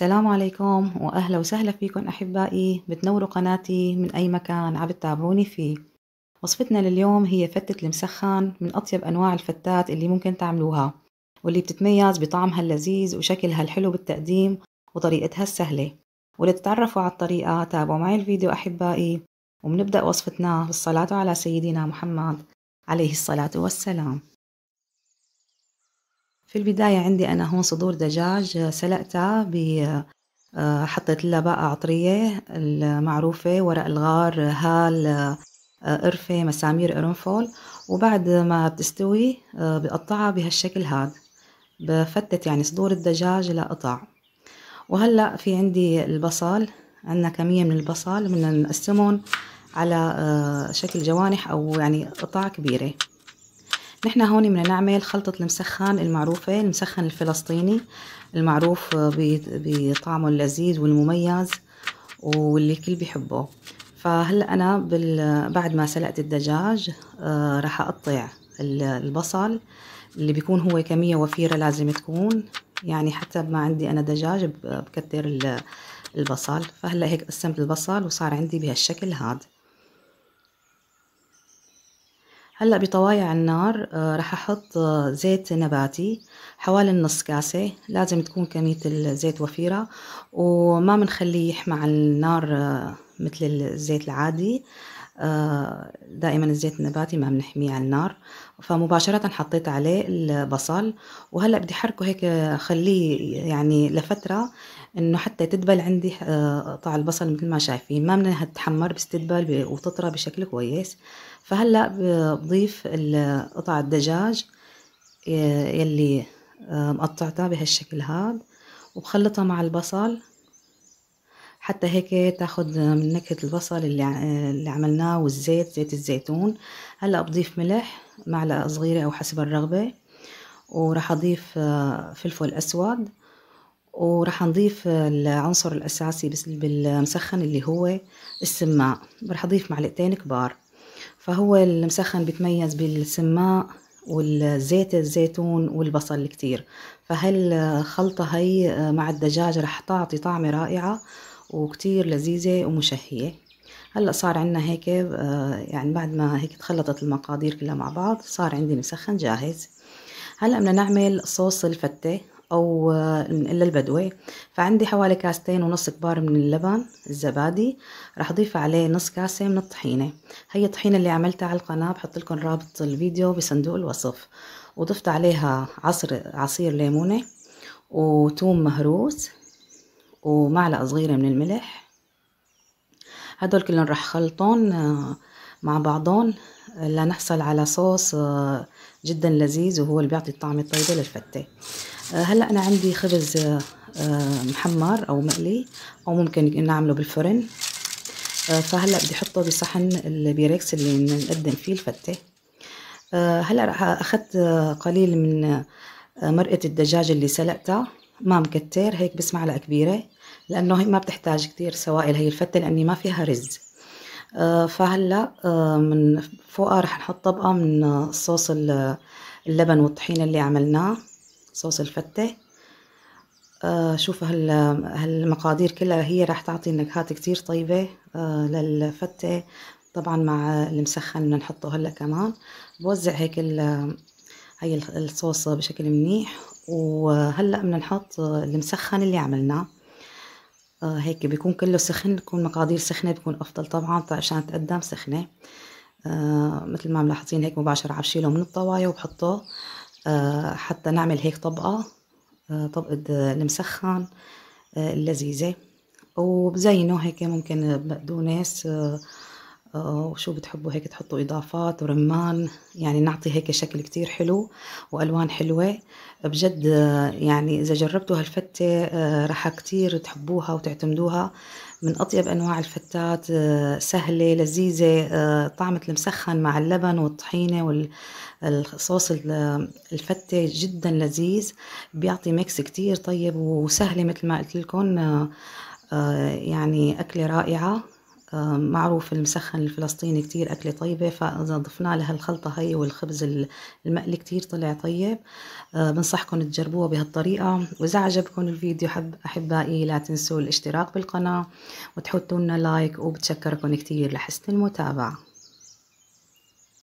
السلام عليكم وأهلا وسهلا فيكم أحبائي بتنوروا قناتي من أي مكان عم تتابعوني فيه وصفتنا لليوم هي فتة المسخن من أطيب أنواع الفتات اللي ممكن تعملوها واللي بتتميز بطعمها اللذيذ وشكلها الحلو بالتقديم وطريقتها السهلة ولتتعرفوا على الطريقة تابعوا معي الفيديو أحبائي وبنبدأ وصفتنا بالصلاة على سيدنا محمد عليه الصلاة والسلام في البداية عندي أنا هون صدور دجاج آه، سلقتها آه، حطيت لها بقى عطرية المعروفة ورق الغار هال آه، قرفة مسامير قرنفل وبعد ما بتستوي بقطعها بهالشكل هاد بفتت يعني صدور الدجاج لقطع وهلأ في عندي البصل عندنا كمية من البصل بدنا نقسمهم على شكل جوانح أو يعني قطع كبيرة نحن هون بدنا نعمل خلطة المسخن المعروفة المسخن الفلسطيني المعروف بطعمه اللذيذ والمميز واللي الكل بيحبه فهلا انا بال... بعد ما سلقت الدجاج آه راح اقطع البصل اللي بيكون هو كمية وفيرة لازم تكون يعني حتى ما عندي انا دجاج بكتر البصل فهلا هيك قسمت البصل وصار عندي بهالشكل هذا هلا بطوايع النار آه، رح احط آه، زيت نباتي حوالي نص كاسة لازم تكون كمية الزيت وفيرة وما بنخليه يحمى على النار آه، مثل الزيت العادي آه، دائما الزيت النباتي ما بنحميه على النار فمباشرة حطيت عليه البصل وهلأ بدي حركه هيك خليه يعني لفترة انه حتى تدبل عندي آه، قطع البصل مثل ما شايفين ما بدنا تتحمر بس تدبل وتطرى بشكل كويس فهلأ بضيف قطع الدجاج يلي آه، مقطعتها بهالشكل هاد وبخلطها مع البصل حتى هيك تاخد من نكهة البصل اللي اللي عملناه والزيت زيت الزيتون هلا بضيف ملح معلقة صغيرة او حسب الرغبة وراح اضيف آه، فلفل اسود وراح نضيف العنصر الاساسي بالمسخن اللي هو السماق راح اضيف معلقتين كبار فهو المسخن بيتميز بالسماق والزيت الزيتون والبصل كتير فهالخلطة آه، هي آه، مع الدجاج رح تعطي طعمة رائعة وكتير لذيذة ومشهية هلا صار عندنا هيك آه، يعني بعد ما هيك تخلطت المقادير كلها مع بعض صار عندي مسخن جاهز هلا بدنا نعمل صوص الفتة او آه، الا البدوي فعندي حوالي كاستين ونص كبار من اللبن الزبادي راح اضيف عليه نص كاسه من الطحينه هي الطحينه اللي عملتها على القناه بحط لكم رابط الفيديو بصندوق الوصف وضفت عليها عصر عصير ليمونه وتوم مهروس ومعلقة صغيرة من الملح هدول كلهم رح خلطهم آه، مع بعضهم لنحصل على صوص آه، جدا لذيذ وهو اللي بيعطي الطعم الطيبة للفتة آه، هلا أنا عندي خبز محمر أو مقلي أو ممكن نعمله بالفرن فهلا بدي احطه بصحن البيركس اللي نقدم فيه الفته هلا اخذت قليل من مرقه الدجاج اللي سلقتها ما مكتر هيك معلقة كبيرة لأنه هي ما بتحتاج كتير سوائل هي الفتة لأني ما فيها رز آه، فهلا آه، من فوقها رح نحط طبقة من صوص اللبن والطحين اللي عملناه صوص الفتة آه، شوف هال هالمقادير كلها هي رح تعطي نكهات كتير طيبة للفتة طبعا مع المسخن بدنا نحطه هلا كمان بوزع هيك هي الصوص بشكل منيح وهلا بدنا نحط المسخن اللي عملناه آه، هيك بيكون كله سخن بيكون مقادير سخنه بيكون افضل طبعا عشان تقدم سخنه آه، مثل ما ملاحظين هيك مباشره عم شيله من الطوايا وبحطه آه، حتى نعمل هيك طبقه طبقه المسخن اللذيذه وبزينه هيك ممكن بقدونس آه، وشو بتحبوا هيك تحطوا إضافات ورمان يعني نعطي هيك شكل كتير حلو وألوان حلوة بجد آه، يعني إذا جربتوا هالفتة آه، رح كتير تحبوها وتعتمدوها من أطيب أنواع الفتات سهلة لذيذة طعمة المسخن مع اللبن والطحينة والصوص الفتة جدا لذيذ بيعطي ميكس كتير طيب وسهلة مثل ما قلت لكم يعني أكلة رائعة آه، معروف المسخن الفلسطيني كتير أكلة طيبة فإذا ضفنا لها الخلطة هي والخبز المقلي كتير طلع طيب آه، بنصحكم تجربوها بهالطريقة وإذا عجبكم الفيديو حب أحبائي لا تنسوا الاشتراك بالقناة وتحطوا لنا لايك وبتشكركم كتير لحسن المتابعة